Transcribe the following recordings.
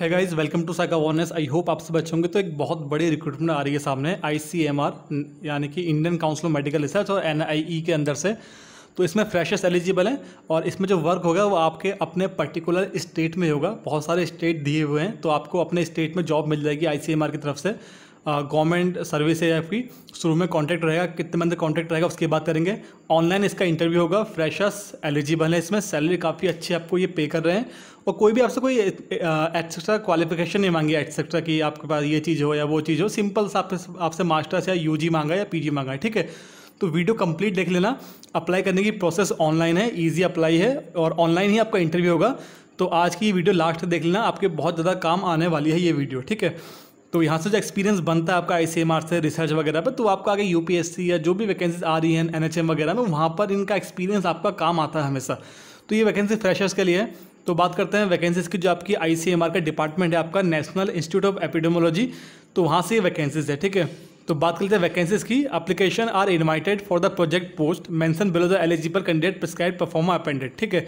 है guys welcome to साइका वॉनेस आई होप आप सब अच्छे होंगे तो एक बहुत बड़ी रिक्रूटमेंट आ रही है सामने आई यानी कि Indian council of medical research और एन e के अंदर से तो इसमें फ्रेशर्स एलिजिबल हैं और इसमें जो वर्क होगा वो आपके अपने पर्टिकुलर स्टेट में होगा बहुत सारे स्टेट दिए हुए हैं तो आपको अपने स्टेट में जॉब मिल जाएगी आई की तरफ से गवर्नमेंट सर्विस है आपकी शुरू में कॉन्टैक्ट रहेगा कितने मंथ कॉन्टैक्ट रहेगा उसकी बात करेंगे ऑनलाइन इसका इंटरव्यू होगा फ्रेशर्स एलिजिबल है इसमें सैलरी काफ़ी अच्छी आपको ये पे कर रहे हैं और कोई भी आपसे कोई एक्सेट्रा क्वालिफिकेशन नहीं मांगी एक्सेट्रा कि आपके पास ये चीज़ हो या वो चीज़ हो सिंपल सा आपसे आपसे मास्टर्स या यू मांगा या पी मांगा है ठीक है तो वीडियो कंप्लीट देख लेना अप्लाई करने की प्रोसेस ऑनलाइन है ईजी अप्लाई है और ऑनलाइन ही आपका इंटरव्यू होगा तो आज की वीडियो लास्ट देख लेना आपके बहुत ज़्यादा काम आने वाली है ये वीडियो ठीक है तो यहाँ से जो एक्सपीरियंस बनता है आपका आई से रिसर्च वगैरह पर तो आपका आगे यू या जो भी वैकेंसीज आ रही हैं एन वगैरह में वहाँ पर इनका एक्सपीरियंस आपका काम आता है हमेशा तो ये वैकेंसी फ्रेशर्स के लिए है तो बात करते हैं वैकेंसीज की जो आपकी आई का डिपार्टमेंट है आपका नेशनल इंस्टीट्यूट ऑफ एपिडेमोलॉजी तो वहाँ से वैकेंसीज है ठीक है तो बात करते हैं वैकेंसीज की application are invited for the project post mentioned below the eligible candidate prescribe proforma appended ठीक है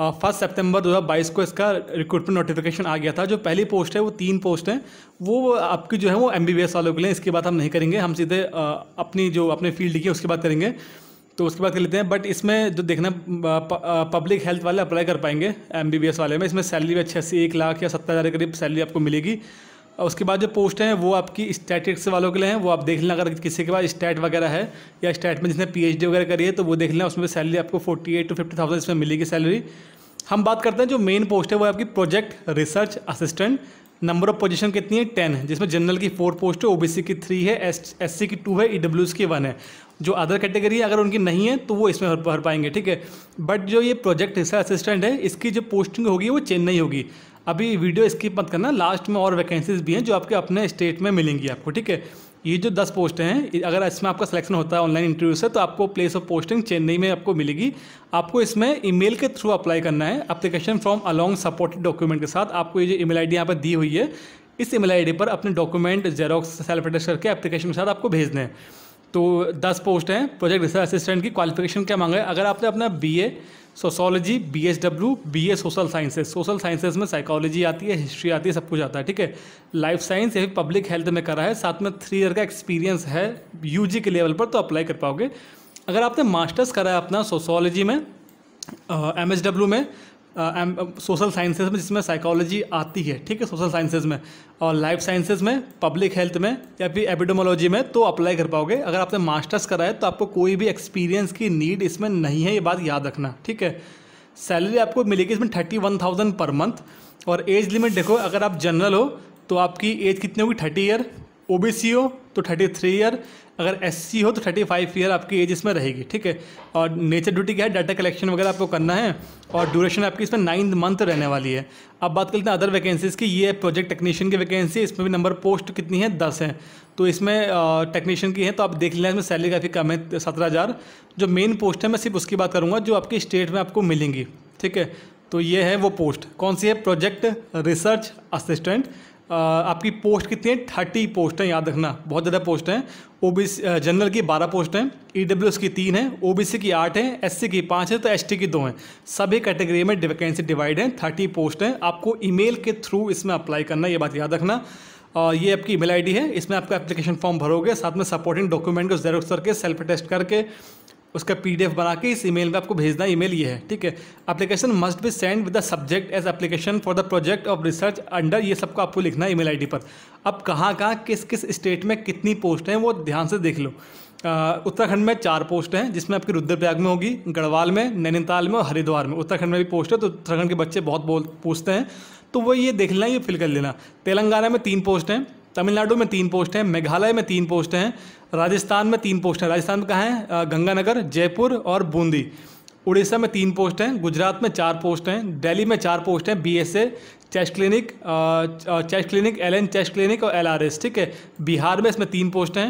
फर्स्ट सितंबर 2022 को इसका रिक्रूटमेंट नोटिफिकेशन आ गया था जो पहली पोस्ट है वो तीन पोस्ट हैं वो आपकी जो है वो एम वालों के लिए इसके बाद हम नहीं करेंगे हम सीधे अपनी जो अपने फील्ड की उसके बाद करेंगे तो उसके बाद कर लेते हैं बट इसमें जो देखना पब्लिक हेल्थ वाले अप्लाई कर पाएंगे एम वाले में इसमें सैलरी भी अच्छी अच्छी एक लाख या सत्तर हज़ार के करीब सैलरी आपको मिलेगी और उसके बाद जो पोस्ट हैं वो आपकी स्टैटिक्स वालों के लिए हैं वो आप देख लेना अगर किसी के पास स्टैट वगैरह है या स्टैट में जिसने पीएचडी वगैरह करी है तो वो देख लेना उसमें सैलरी आपको forty eight to fifty thousand इसमें मिलेगी सैलरी हम बात करते हैं जो मेन पोस्ट है वो आपकी project research assistant number of position कितनी है टेन है जिसमें जनरल की फोर पोस्ट है ओ की थ्री है एस एससी की टू है ई e की वन है जो अदर कैटेगरी है अगर उनकी नहीं है तो वो इसमें भर पाएंगे ठीक है बट जो ये प्रोजेक्ट रिसर्च असिस्टेंट है इसकी जो पोस्टिंग होगी वो चेन्नई होगी अभी वीडियो स्किप मत करना लास्ट में और वैकेंसीज भी हैं जो आपके अपने स्टेट में मिलेंगी आपको ठीक है ये जो दस पोस्टें हैं अगर इसमें आपका सिलेक्शन होता है ऑनलाइन इंटरव्यू से तो आपको प्लेस ऑफ पोस्टिंग चेन्नई में आपको मिलेगी आपको इसमें ईमेल के थ्रू अप्लाई करना है application form along supported document के साथ आपको ये जो ईमेल आईडी यहाँ पर दी हुई है इस ईमेल आईडी पर अपने डॉक्यूमेंट जेरोक्स सेल्फ अटेस्ट करके एप्लीकेशन के साथ आपको भेजना है तो दस पोस्ट हैं प्रोजेक्ट रिसर्च असिस्टेंट की क्वालिफिकेशन क्या मांगा है अगर आपने अपना B A sociology B S W B A social sciences social sciences में साइकोलॉजी आती है हिस्ट्री आती है सब कुछ आता है ठीक है लाइफ साइंस या फिर पब्लिक हेल्थ में करा है साथ में थ्री ईयर का एक्सपीरियंस है यू जी के लेवल पर तो अप्लाई कर पाओगे अगर आपने मास्टर्स करा है अपना सोशोलॉजी में एम एस डब्ल्यू में सोशल साइंसेज में जिसमें साइकोलॉजी आती है ठीक है सोशल साइंसेज में और लाइफ साइंसेज में पब्लिक हेल्थ में या फिर एपिडोमोलॉजी में तो अप्लाई कर पाओगे अगर आपने मास्टर्स करा है तो आपको कोई भी एक्सपीरियंस की नीड इसमें नहीं है ये बात याद रखना ठीक है सैलरी आपको मिलेगी इसमें thirty one thousand per month और एज लिमिट देखो अगर आप जनरल हो तो आपकी एज कितनी होगी thirty year O B C हो तो थर्टी थ्री ईयर अगर एस हो तो थर्टी फाइव ईयर आपकी एज इसमें रहेगी ठीक है और नेचर ड्यूटी क्या है डाटा कलेक्शन वगैरह आपको करना है और ड्यूरेशन आपकी इसमें नाइन्थ मंथ रहने वाली है अब बात करते हैं अदर वैकेंसीज़ की ये प्रोजेक्ट टेक्नीशियन की वैकेंसी इसमें भी नंबर पोस्ट कितनी है दस है तो इसमें टेक्नीशियन की है तो आप देख लेना इसमें सैलरी काफ़ी कम है सत्रह हज़ार जो मेन पोस्ट है मैं सिर्फ उसकी बात करूँगा जो आपकी स्टेट में आपको मिलेंगी ठीक है तो ये है वो पोस्ट कौन सी है प्रोजेक्ट रिसर्च असिस्टेंट आपकी पोस्ट कितनी है थर्टी पोस्ट हैं याद रखना बहुत ज़्यादा पोस्ट हैं ओ बी जनरल की बारह पोस्ट हैं ई डब्ल्यू एस की तीन हैं ओ बी सी की आठ हैं एस सी की पाँच हैं तो एस टी की दो हैं सभी कैटेगरी में वैकेंसी डिवाइड हैं थर्टी पोस्ट हैं आपको ईमेल के थ्रू इसमें अप्लाई करना ये बात याद रखना और ये आपकी ईमेल आईडी है इसमें आपका एप्लीकेशन फॉर्म भरोगे साथ में सपोर्टिंग डॉक्यूमेंट को जेरोक्स करके सेल्फ टेस्ट करके उसका एफ बना के इस ईमेल में आपको भेजना ईमेल ये है ठीक है application must be send with the subject as application for the project of research under ये सबको आपको लिखना है ईमेल आईडी पर अब कहाँ कहाँ किस किस स्टेट में कितनी पोस्ट हैं वो ध्यान से देख लो उत्तराखंड में चार पोस्ट हैं जिसमें आपकी रुद्रप्रयाग में होगी गढ़वाल में नैनीताल में और हरिद्वार में उत्तराखंड में भी पोस्ट है तो उत्तराखंड के बच्चे बहुत बोल पूछते हैं तो वो ये देख लेना ये फिल कर लेना तेलंगाना में तीन पोस्ट हैं तमिलनाडु में तीन पोस्ट हैं मेघालय में तीन पोस्ट हैं राजस्थान में तीन पोस्ट हैं राजस्थान में कहाँ हैं गंगानगर जयपुर और बूंदी उड़ीसा में तीन पोस्ट हैं गुजरात में चार पोस्ट हैं दिल्ली में चार पोस्ट हैं B S A chest clinic chest clinic L N chest clinic और एल आर एस ठीक है बिहार में इसमें तीन पोस्ट हैं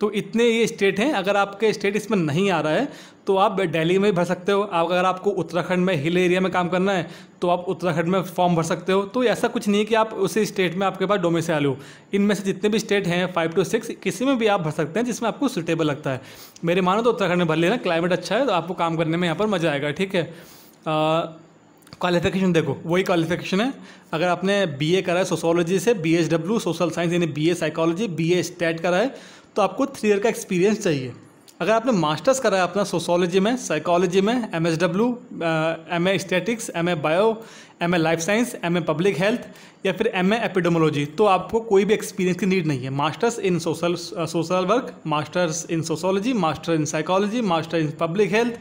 तो इतने ये स्टेट हैं अगर आपके स्टेट इसमें नहीं आ रहा है तो आप दिल्ली में भर सकते हो आप अगर आपको उत्तराखंड में हिल एरिया में काम करना है तो आप उत्तराखंड में फॉर्म भर सकते हो तो ऐसा कुछ नहीं है कि आप उसी स्टेट में आपके पास डोमिसाइल हो इनमें से जितने भी स्टेट हैं फाइव टू सिक्स किसी में भी आप भर सकते हैं जिसमें आपको सुटेबल लगता है मेरे मानो तो उत्तराखंड में भर लेना क्लाइमेट अच्छा है तो आपको काम करने में यहाँ पर मज़ा आएगा ठीक है क्वालिफिकेशन देखो वही क्वालिफिकेशन है अगर आपने बीए करा है सोशोलॉजी से बीएसडब्ल्यू सोशल साइंस यानी बीए साइकोलॉजी बीए स्टैट करा है तो आपको थ्री ईयर का एक्सपीरियंस चाहिए अगर आपने मास्टर्स करा है अपना सोशोलॉजी में साइकोलॉजी में M S W M A statics M A bio M A life science M A public health या फिर एम ए एपिडोमोलॉजी तो आपको कोई भी एक्सपीरियंस की नीड नहीं है masters in social social work masters in sociology master in psychology master in public health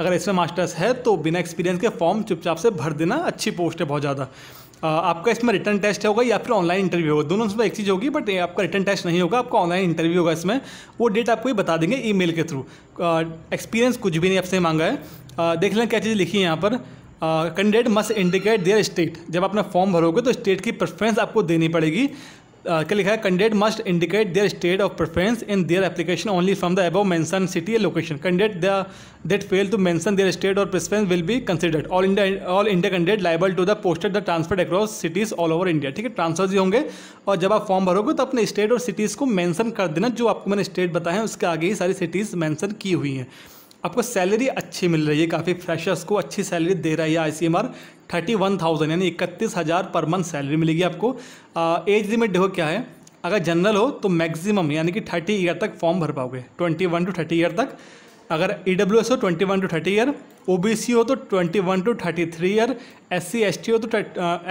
अगर इसमें मास्टर्स है तो बिना एक्सपीरियंस के फॉर्म चुपचाप से भर देना अच्छी पोस्ट है बहुत ज़्यादा आपका इसमें रिटर्न टेस्ट होगा या फिर ऑनलाइन इंटरव्यू होगा दोनों इसमें एक चीज़ होगी बट आपका रिटर्न टेस्ट नहीं होगा आपका ऑनलाइन इंटरव्यू होगा इसमें वो डेट आपको ही बता देंगे ईमेल के थ्रू एक्सपीरियंस कुछ भी नहीं आपसे मांगा है देख लें क्या चीज़ लिखी है यहाँ पर candidate must indicate their state जब अपना फॉर्म भरोगे तो स्टेट की प्रेफरेंस आपको देनी पड़ेगी क्या लिखा है candidate must indicate their state of preference in their application only from the above mention city location candidate the that fail to mention their state और preference will be considered all India all India candidate liable to the posted the transfer across cities all over India ठीक है transfer ही होंगे और जब आप form भरोगे तो अपने state और सिटीज़ को मैंसन कर देना जो आपको मैंने स्टेट बताया है उसके आगे ही सारी सिटीज़ मैंसन की हुई हैं आपको सैलरी अच्छी मिल रही है काफ़ी फ्रेशर्स को अच्छी सैलरी दे रही है I C M R thirty one thousand यानी इकतीस हज़ार पर मंथ सैलरी मिलेगी आपको एज लिमिट देखो क्या है अगर जनरल हो तो मैक्सिमम यानी कि थर्टी ईयर तक फॉर्म भर पाओगे twenty one to thirty year तक अगर ई डब्ल्यू एस हो twenty one to thirty year O B C हो तो twenty one to thirty three year S C S T हो तो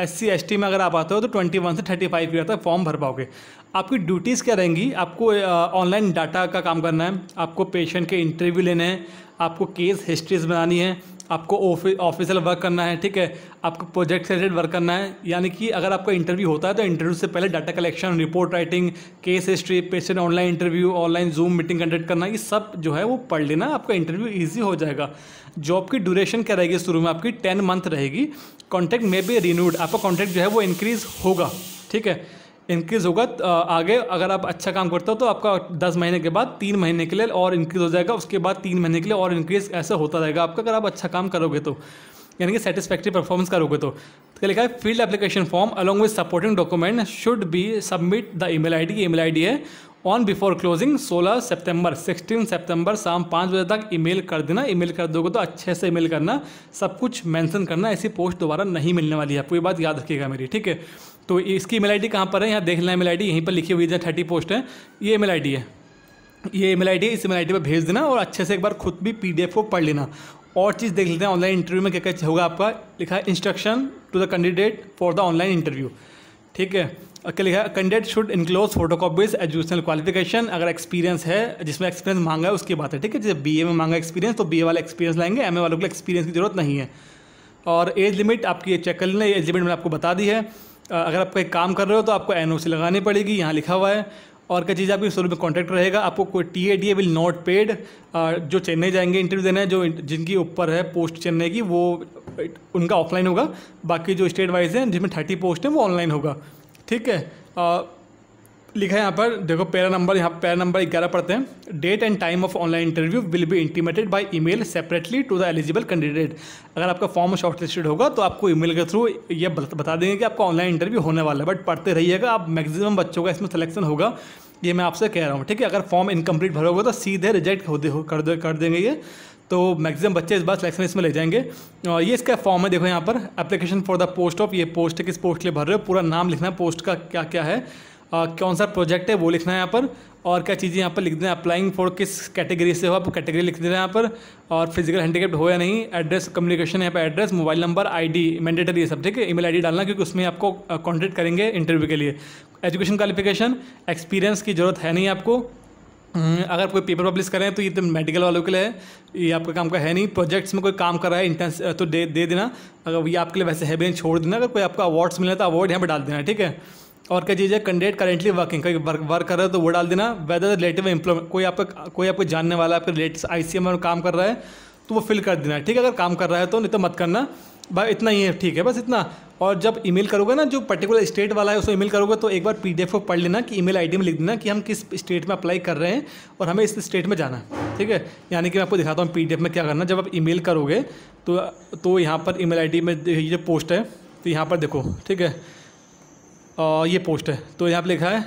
एस सी एस टी में अगर आप आते हो तो ट्वेंटी वन से थर्टी फाइव ईयर तक फॉर्म भर पाओगे आपकी ड्यूटीज़ क्या रहेंगी आपको ऑनलाइन uh, डाटा का काम करना है आपको पेशेंट के इंटरव्यू लेने हैं आपको केस हिस्ट्रीज बनानी है आपको ऑफिशियल वर्क करना है ठीक है आपको प्रोजेक्ट से रिलेटेड वर्क करना है यानी कि अगर आपका इंटरव्यू होता है तो इंटरव्यू से पहले data collection report writing case history patient online interview online zoom meeting conduct करना ये सब जो है वो पढ़ लेना आपका इंटरव्यू ईजी हो जाएगा जॉब की ड्यूरेशन क्या रहेगी शुरू में आपकी टेन मंथ रहेगी कॉन्ट्रैक्ट मे बी रिन्यूड आपका कॉन्ट्रैक्ट जो है वो इंक्रीज़ होगा ठीक है इंक्रीज़ होगा तो आगे अगर आप अच्छा काम करते हो तो आपका दस महीने के बाद तीन महीने के लिए और इंक्रीज़ हो जाएगा उसके बाद तीन महीने के लिए और इंक्रीज़ ऐसा होता रहेगा आपका अगर आप अच्छा काम करोगे तो यानी कि सेटिस्फैक्ट्री परफॉर्मेंस करोगे तो।, तो क्या लिखा है field application form along with supporting document should be submit the email I है ऑन बिफोर क्लोजिंग 16 सितंबर 16 सितंबर शाम पाँच बजे तक ईमेल कर देना ईमेल कर दोगे तो अच्छे से ईमेल करना सब कुछ मेंशन करना ऐसी पोस्ट दोबारा नहीं मिलने वाली है आपको ये बात याद रखिएगा मेरी ठीक है तो इसकी ईमेल आई कहाँ पर है यहाँ देख लेना ईमेल आई यहीं पर लिखी हुई है थर्टी पोस्ट है ये ईमेल आई है ये ईमेल आई है इस ईमेल आई पर भेज देना और अच्छे से एक बार खुद भी पीडीएफ को पढ़ लेना और चीज़ देख लेते हैं ऑनलाइन इंटरव्यू में क्या क्या होगा आपका लिखा है instruction to the candidate for the online interview ठीक है क्या लिखा है candidate should enclose photo copies educational qualification अगर एक्सपीरियंस है जिसमें एक्सपीरियंस मांगा है उसकी बात है ठीक है जैसे बी ए में मांगा एक्सपीरियंस तो बी ए वाला एक्सपीरियंस लाएंगे एम वालों के लिए एक्सपीरियंस की जरूरत नहीं है और एज लिमिट आपकी चेक कर लेना एज लिमिट मैंने आपको बता दी है अगर आप कोई काम कर रहे हो तो आपको एन लगानी पड़ेगी यहाँ लिखा हुआ है और क्या चीज़ आपकी शुरू में कॉन्टैक्ट रहेगा आपको कोई T A D A will not paid जो चेन्नई जाएंगे इंटरव्यू देने जो जिनकी ऊपर है पोस्ट चेन्नई की वो उनका ऑफलाइन होगा बाकी जो स्टेट वाइज हैं जिसमें थर्टी पोस्ट हैं वो ऑनलाइन होगा ठीक है लिखा है यहाँ पर देखो पैरा नंबर यहाँ पैरा नंबर ग्यारह पढ़ते हैं date and time of online interview will be intimated by email separately to the eligible candidate अगर आपका फॉर्म शॉर्ट लिस्टेड होगा तो आपको ईमेल के थ्रू ये बता देंगे कि आपका ऑनलाइन इंटरव्यू होने वाला है बट पढ़ते रहिएगा आप मैक्सिमम बच्चों का इसमें सलेक्शन होगा ये मैं आपसे कह रहा हूँ ठीक है अगर फॉर्म इनकम्प्लीट भरोगे तो सीधे रिजेक्ट हो, दे, हो कर दे कर देंगे ये तो मैक्सिमम बच्चे इस बार सिलेक्शन इसमें ले जाएंगे और ये इसका फॉर्म है देखो यहाँ पर application for the post of ये पोस्ट किस पोस्ट के लिए भर रहे हो पूरा नाम लिखना है पोस्ट का क्या क्या है कौन सा प्रोजेक्ट है वो लिखना है यहाँ पर और क्या चीज़ें यहाँ पर लिख देना अप्लाइंग फॉर किस कैटेगरी से हो आप कैटेगरी लिख देना यहाँ पर और फिजिकल हैंडीकेप्ट हो या नहीं एड्रेस कम्युनिकेशन यहाँ पर address mobile number ID mandatory ये सब ठीक है ईमेल आईडी डालना क्योंकि उसमें आपको कॉन्टेक्ट करेंगे इंटरव्यू के लिए एजुकेशन क्वालिफिकेशन एक्सपीरियंस की ज़रूरत है नहीं आपको हम्म, अगर कोई पेपर पब्लिश करें तो ये तो मेडिकल वालों के लिए है ये आपका काम का है नहीं प्रोजेक्ट्स में कोई काम कर रहा है इंटेंस तो दे दे देना अगर ये आपके लिए वैसे है भी नहीं छोड़ देना अगर कोई आपको अवार्ड्स मिले तो अवार्ड यहाँ पर डाल देना ठीक है और क्या चीज़ है कैंडिडेट करेंटली वर्किंग कहीं वर्क वर्क कर रहा है तो वो डाल देना वेदर रिलेटिव एम्प्लॉयमेंट कोई आपका कोई आपको जानने वाला आपके रिलेटिव आई सी एम में काम कर रहा है तो वो फिल कर देना ठीक है अगर काम कर रहा है तो नहीं तो मत करना बस इतना ही है ठीक है बस इतना और जब ईमेल करोगे ना जो पर्टिकुलर स्टेट वाला है उसको ईमेल करोगे तो एक बार पीडीएफ को पढ़ लेना कि ईमेल आईडी में लिख देना कि हम किस स्टेट में अप्लाई कर रहे हैं और हमें इस स्टेट में जाना है ठीक है यानी कि मैं आपको दिखाता हूँ पीडीएफ में क्या करना जब आप ईमेल करोगे तो तो यहाँ पर ईमेल आईडी में ये जो पोस्ट है तो यहाँ पर देखो ठीक है ये पोस्ट है तो यहाँ पे लिखा है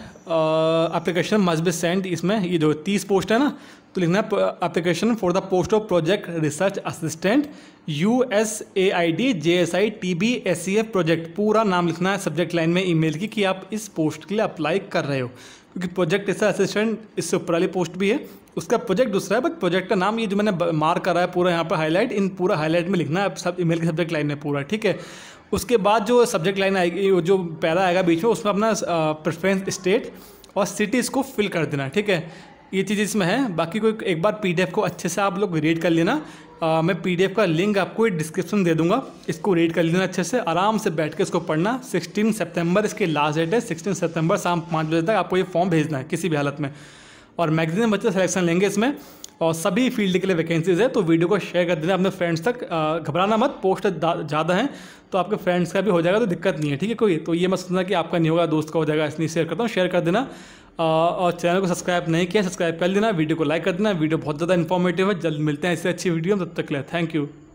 एप्लीकेशन मज बी सेंड इसमें ये जो तीस पोस्ट है ना तो लिखना है application for the post of project research assistant U S A I D J S I T B S C F project पूरा नाम लिखना है सब्जेक्ट लाइन में ईमेल की कि आप इस पोस्ट के लिए अप्लाई कर रहे हो क्योंकि प्रोजेक्ट रिसर्च असिस्टेंट इससे ऊपर वाली पोस्ट भी है उसका प्रोजेक्ट दूसरा है बट प्रोजेक्ट का नाम ये जो मैंने मार्क करा है पूरा यहाँ पर हाईलाइट इन पूरा हाईलाइट में लिखना है सब ईमेल के सब्जेक्ट लाइन में पूरा ठीक है उसके बाद जो सब्जेक्ट लाइन आएगी जो पैरा आएगा बीच में उसमें अपना प्रेफरेंस स्टेट और सिटीज़ को फिल कर देना ठीक है ये चीज़ इसमें है बाकी कोई एक बार पीडीएफ को अच्छे से आप लोग रीड कर लेना आ, मैं पीडीएफ का लिंक आपको डिस्क्रिप्शन दे दूंगा इसको रीड कर लेना अच्छे से आराम से बैठ के इसको पढ़ना 16 सितंबर इसके लास्ट डेट है 16 सितंबर शाम पाँच बजे तक आपको ये फॉर्म भेजना है किसी भी हालत में और मैगजीन बच्चे सिलेक्शन लेंगे इसमें और सभी फील्ड के लिए वैकेंसीज है तो वीडियो को शेयर कर देना अपने फ्रेंड्स तक घबराना मत पोस्ट ज़्यादा हैं तो आपके फ्रेंड्स का भी हो जाएगा तो दिक्कत नहीं है ठीक है कोई तो ये मत समझना कि आपका नहीं होगा दोस्त का हो जाएगा इसलिए शेयर करता हूँ शेयर कर देना और चैनल को सब्सक्राइब नहीं किया सब्सक्राइब कर देना वीडियो को लाइक कर देना वीडियो बहुत ज़्यादा इन्फॉर्मेटिव है जल्द मिलते हैं इससे अच्छी वीडियो तब तक ले थैंक यू